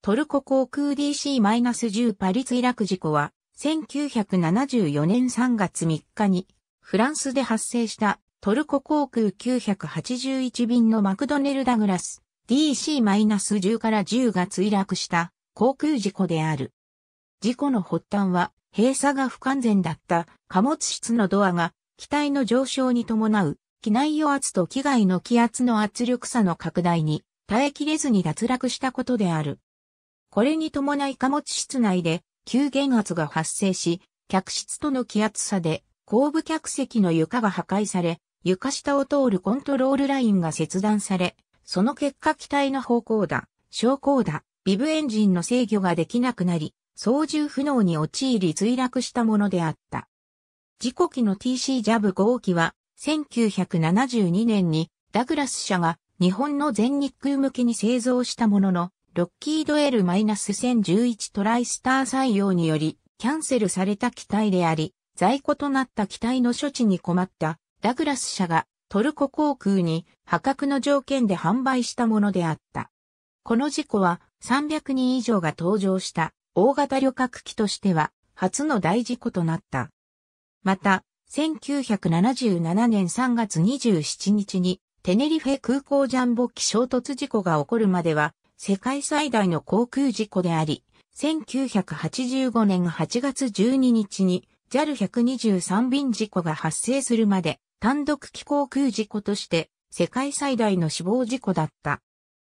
トルコ航空 DC-10 パリ墜落事故は、1974年3月3日に、フランスで発生したトルコ航空981便のマクドネル・ダグラス DC-10 から10が墜落した航空事故である。事故の発端は、閉鎖が不完全だった貨物室のドアが、機体の上昇に伴う、機内与圧と機外の気圧の圧力差の拡大に耐えきれずに脱落したことである。これに伴い貨物室内で急減圧が発生し、客室との気圧差で後部客席の床が破壊され、床下を通るコントロールラインが切断され、その結果機体の方向だ、昇降だ、ビブエンジンの制御ができなくなり、操縦不能に陥り墜落したものであった。事故機の TC ジャブ5号機は、1972年にダグラス社が日本の全日空向けに製造したものの、ロッキード L-1011 トライスター採用により、キャンセルされた機体であり、在庫となった機体の処置に困ったダグラス社がトルコ航空に破格の条件で販売したものであった。この事故は300人以上が搭乗した大型旅客機としては初の大事故となった。また、1977年3月27日にテネリフェ空港ジャンボ機衝突事故が起こるまでは世界最大の航空事故であり、1985年8月12日に JAL123 便事故が発生するまで単独機航空事故として世界最大の死亡事故だった。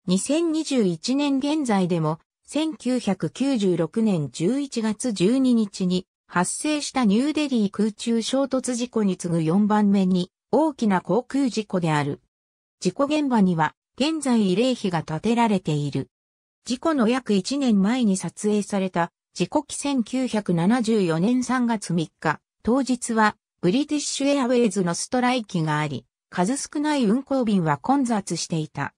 2021年現在でも1996年11月12日に発生したニューデリー空中衝突事故に次ぐ4番目に大きな航空事故である。事故現場には現在慰霊碑が建てられている。事故の約1年前に撮影された、事故期1974年3月3日、当日は、ブリティッシュエアウェイズのストライキがあり、数少ない運航便は混雑していた。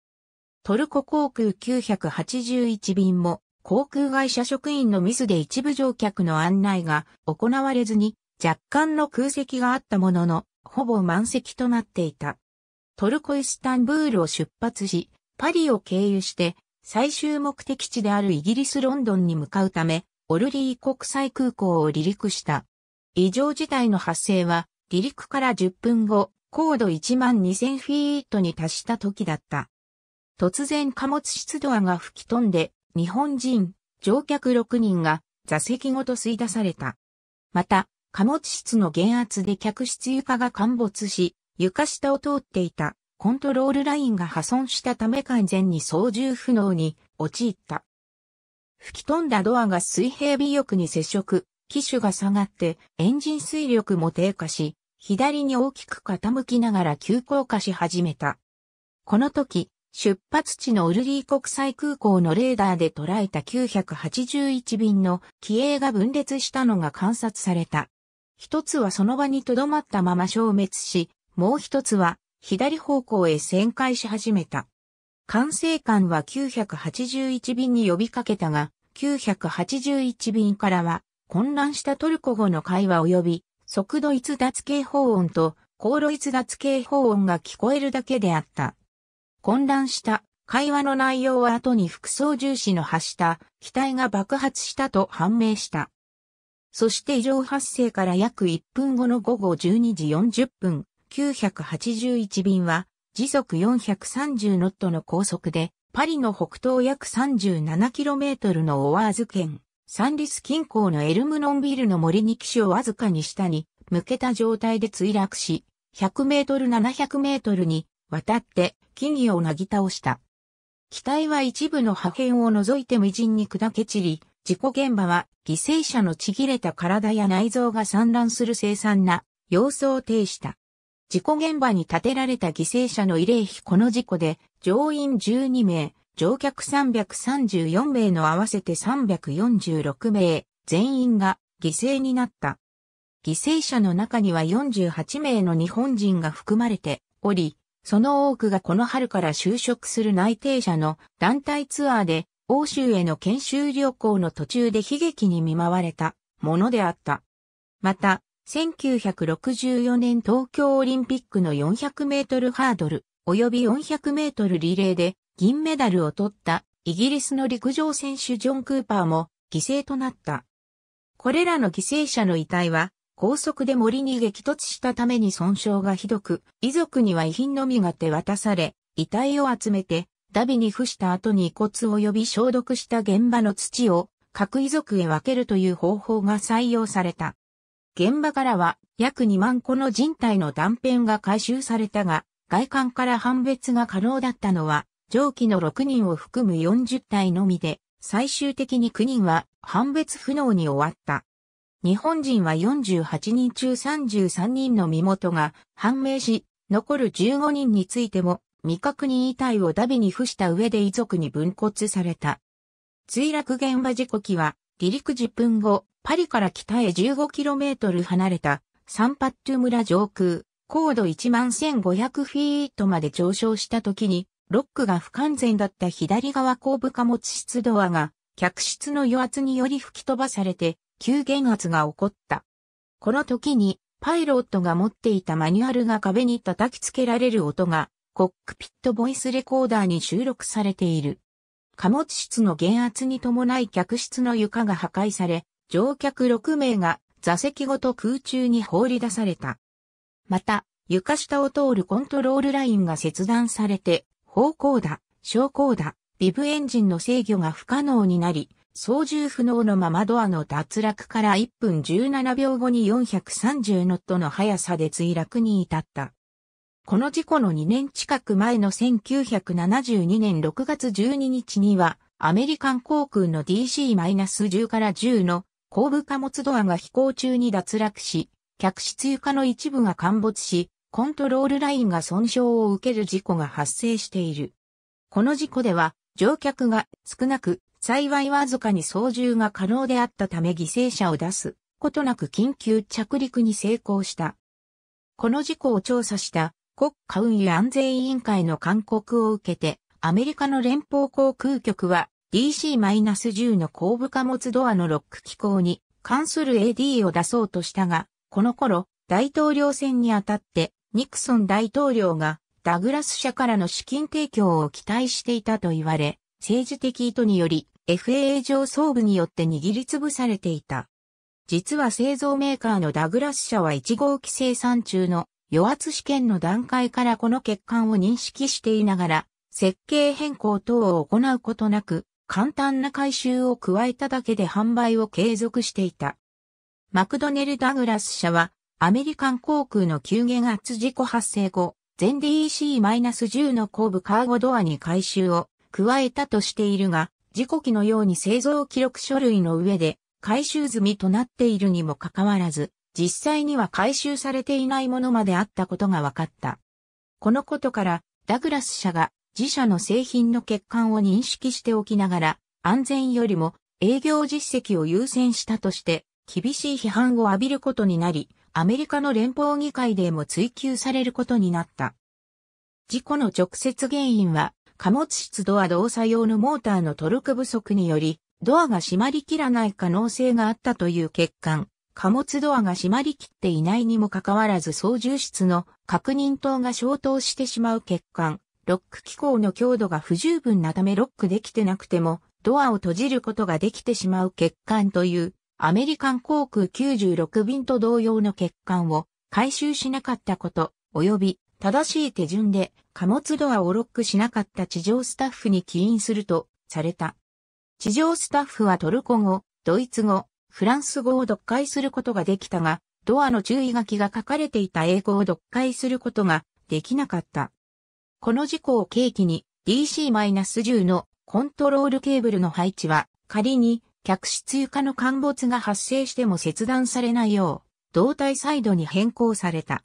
トルコ航空981便も、航空会社職員のミスで一部乗客の案内が行われずに、若干の空席があったものの、ほぼ満席となっていた。トルコイスタンブールを出発し、パリを経由して、最終目的地であるイギリス・ロンドンに向かうため、オルリー国際空港を離陸した。異常事態の発生は、離陸から10分後、高度1万2000フィートに達した時だった。突然貨物室ドアが吹き飛んで、日本人、乗客6人が座席ごと吸い出された。また、貨物室の減圧で客室床が陥没し、床下を通っていたコントロールラインが破損したため完全に操縦不能に陥った。吹き飛んだドアが水平尾翼に接触、機種が下がってエンジン水力も低下し、左に大きく傾きながら急降下し始めた。この時、出発地のウルリー国際空港のレーダーで捉えた981便の機影が分裂したのが観察された。一つはその場に留まったまま消滅し、もう一つは左方向へ旋回し始めた。管制官は981便に呼びかけたが、981便からは混乱したトルコ語の会話及び速度逸脱警報音と航路逸脱警報音が聞こえるだけであった。混乱した会話の内容は後に副操縦士の発した機体が爆発したと判明した。そして異常発生から約1分後の午後12時40分、981便は時速430ノットの高速でパリの北東約 37km のオワーズ県サンリス近郊のエルムノンビルの森に岸をわずかに下に向けた状態で墜落し100メートル700メートルに渡って木々をなぎ倒した。機体は一部の破片を除いて無人に砕け散り、事故現場は犠牲者のちぎれた体や内臓が散乱する凄惨な様相を呈した。事故現場に建てられた犠牲者の慰霊碑この事故で、乗員12名、乗客334名の合わせて346名、全員が犠牲になった。犠牲者の中には48名の日本人が含まれており、その多くがこの春から就職する内定者の団体ツアーで欧州への研修旅行の途中で悲劇に見舞われたものであった。また、1964年東京オリンピックの400メートルハードル及び400メートルリレーで銀メダルを取ったイギリスの陸上選手ジョン・クーパーも犠牲となった。これらの犠牲者の遺体は高速で森に激突したために損傷がひどく、遺族には遺品のみが手渡され、遺体を集めて、ダビに付した後に遺骨及び消毒した現場の土を各遺族へ分けるという方法が採用された。現場からは約2万個の人体の断片が回収されたが、外観から判別が可能だったのは、上記の6人を含む40体のみで、最終的に9人は判別不能に終わった。日本人は48人中33人の身元が判明し、残る15人についても未確認遺体をダビに付した上で遺族に分骨された。墜落現場時刻は離陸10分後、パリから北へ 15km 離れたサンパットゥ村上空、高度11500フィートまで上昇した時に、ロックが不完全だった左側後部貨物室ドアが、客室の余圧により吹き飛ばされて、急減圧が起こった。この時に、パイロットが持っていたマニュアルが壁に叩きつけられる音が、コックピットボイスレコーダーに収録されている。貨物室の減圧に伴い客室の床が破壊され、乗客6名が座席ごと空中に放り出された。また、床下を通るコントロールラインが切断されて、方向だ、昇降だ、ビブエンジンの制御が不可能になり、操縦不能のままドアの脱落から1分17秒後に430ノットの速さで墜落に至った。この事故の2年近く前の1972年6月12日には、アメリカン航空の DC-10 から10の後部貨物ドアが飛行中に脱落し、客室床の一部が陥没し、コントロールラインが損傷を受ける事故が発生している。この事故では、乗客が少なく、幸いわずかに操縦が可能であったため犠牲者を出すことなく緊急着陸に成功した。この事故を調査した国家運輸安全委員会の勧告を受けて、アメリカの連邦航空局は DC-10 の後部貨物ドアのロック機構に関する AD を出そうとしたが、この頃、大統領選にあたって、ニクソン大統領がダグラス社からの資金提供を期待していたと言われ、政治的意図により FAA 上層部によって握りつぶされていた。実は製造メーカーのダグラス社は1号機生産中の予圧試験の段階からこの欠陥を認識していながら、設計変更等を行うことなく、簡単な改修を加えただけで販売を継続していた。マクドネル・ダグラス社は、アメリカン航空の急減圧事故発生後、全 DEC-10 の後部カーゴドアに改修を加えたとしているが、事故機のように製造記録書類の上で回収済みとなっているにもかかわらず、実際には回収されていないものまであったことが分かった。このことから、ダグラス社が自社の製品の欠陥を認識しておきながら、安全よりも営業実績を優先したとして、厳しい批判を浴びることになり、アメリカの連邦議会でも追及されることになった。事故の直接原因は、貨物室ドア動作用のモーターのトルク不足により、ドアが閉まりきらない可能性があったという欠陥。貨物ドアが閉まりきっていないにもかかわらず操縦室の確認灯が消灯してしまう欠陥。ロック機構の強度が不十分なためロックできてなくても、ドアを閉じることができてしまう欠陥という、アメリカン航空96便と同様の欠陥を回収しなかったこと、及び正しい手順で貨物ドアをロックしなかった地上スタッフに起因するとされた。地上スタッフはトルコ語、ドイツ語、フランス語を読解することができたが、ドアの注意書きが書かれていた英語を読解することができなかった。この事故を契機に DC-10 のコントロールケーブルの配置は仮に客室床の陥没が発生しても切断されないよう胴体サイドに変更された。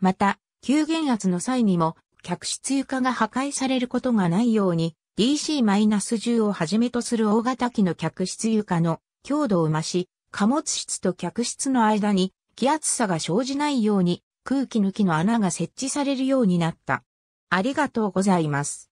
また、急減圧の際にも客室床が破壊されることがないように DC-10 をはじめとする大型機の客室床の強度を増し、貨物室と客室の間に気圧差が生じないように空気抜きの穴が設置されるようになった。ありがとうございます。